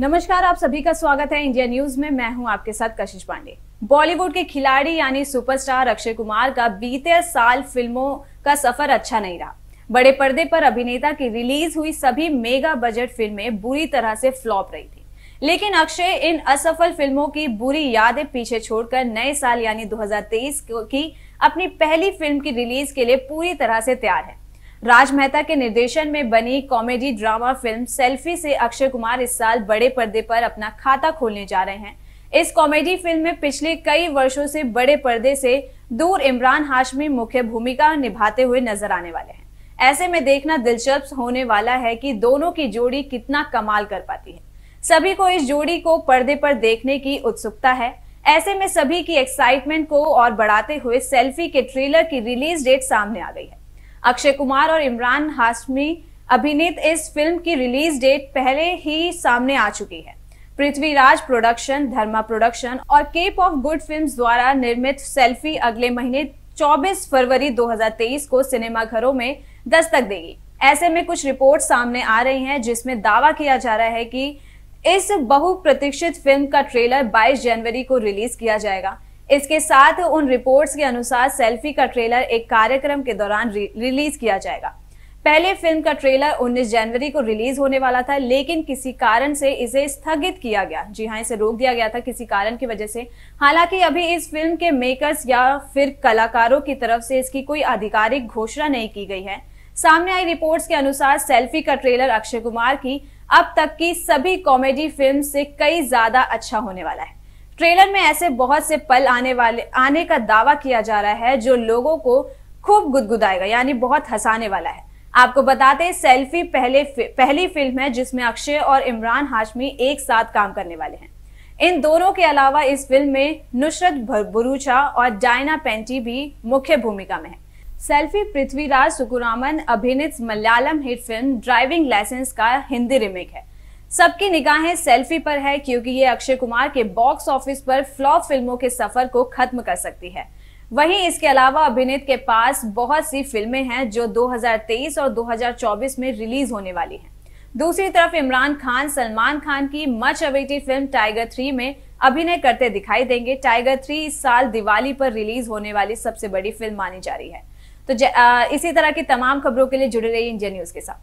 नमस्कार आप सभी का स्वागत है इंडिया न्यूज में मैं हूं आपके साथ कशिश पांडे बॉलीवुड के खिलाड़ी यानी सुपरस्टार अक्षय कुमार का बीते साल फिल्मों का सफर अच्छा नहीं रहा बड़े पर्दे पर अभिनेता की रिलीज हुई सभी मेगा बजट फिल्में बुरी तरह से फ्लॉप रही थी लेकिन अक्षय इन असफल फिल्मों की बुरी यादें पीछे छोड़कर नए साल यानी 2023 की अपनी पहली फिल्म की रिलीज के लिए पूरी तरह से तैयार है राज मेहता के निर्देशन में बनी कॉमेडी ड्रामा फिल्म सेल्फी से अक्षय कुमार इस साल बड़े पर्दे पर अपना खाता खोलने जा रहे हैं इस कॉमेडी फिल्म में पिछले कई वर्षों से बड़े पर्दे से दूर इमरान हाशमी मुख्य भूमिका निभाते हुए नजर आने वाले हैं ऐसे में देखना दिलचस्प होने वाला है कि दोनों की जोड़ी कितना कमाल कर पाती है सभी को इस जोड़ी को पर्दे पर देखने की उत्सुकता है ऐसे में सभी की एक्साइटमेंट को और बढ़ाते हुए सेल्फी के ट्रेलर की रिलीज डेट सामने आ गई है अक्षय कुमार और इमरान हाशमी अभिनीत इस फिल्म की रिलीज डेट पहले ही सामने आ चुकी है पृथ्वीराज प्रोडक्शन धर्मा प्रोडक्शन और केप ऑफ गुड फिल्म्स द्वारा निर्मित सेल्फी अगले महीने 24 फरवरी 2023 को सिनेमाघरों में दस्तक देगी ऐसे में कुछ रिपोर्ट सामने आ रही हैं जिसमें दावा किया जा रहा है कि इस बहुप्रतीक्षित फिल्म का ट्रेलर 22 जनवरी को रिलीज किया जाएगा इसके साथ उन रिपोर्ट्स के अनुसार सेल्फी का ट्रेलर एक कार्यक्रम के दौरान रिलीज किया जाएगा पहले फिल्म का ट्रेलर 19 जनवरी को रिलीज होने वाला था लेकिन किसी कारण से इसे स्थगित किया गया जी हाँ इसे रोक दिया गया था किसी कारण की वजह से हालांकि अभी इस फिल्म के मेकर्स या फिर कलाकारों की तरफ से इसकी कोई आधिकारिक घोषणा नहीं की गई है सामने आई रिपोर्ट्स के अनुसार सेल्फी का ट्रेलर अक्षय कुमार की अब तक की सभी कॉमेडी फिल्म से कई ज्यादा अच्छा होने वाला है ट्रेलर में ऐसे बहुत से पल आने वाले आने का दावा किया जा रहा है जो लोगों को खूब गुदगुदाएगा यानी बहुत हंसाने वाला है आपको बताते सेल्फी पहले पहली फिल्म है जिसमें अक्षय और इमरान हाशमी एक साथ काम करने वाले हैं इन दोनों के अलावा इस फिल्म में नुसरत बुरूचा और डायना पेंटी भी मुख्य भूमिका में है सेल्फी पृथ्वीराज सुकुरामन अभिनित Malayalam hit film driving license का हिंदी रिमेक है सबकी निगाहें सेल्फी पर है क्योंकि ये अक्षय कुमार के बॉक्स ऑफिस पर फ्लॉप फिल्मों के सफर को खत्म कर सकती है वहीं इसके अलावा अभिनेत के पास बहुत सी फिल्में हैं जो 2023 और 2024 में रिलीज होने वाली हैं। दूसरी तरफ इमरान खान सलमान खान की much awaited film Tiger three में अभिनय करते दिखाई देंगे टाइगर थ्री इस साल दिवाली पर रिलीज होने वाली सबसे बड़ी फिल्म मानी जा रही है तो इसी तरह की तमाम खबरों के लिए जुड़े रही इंडिया न्यूज के साथ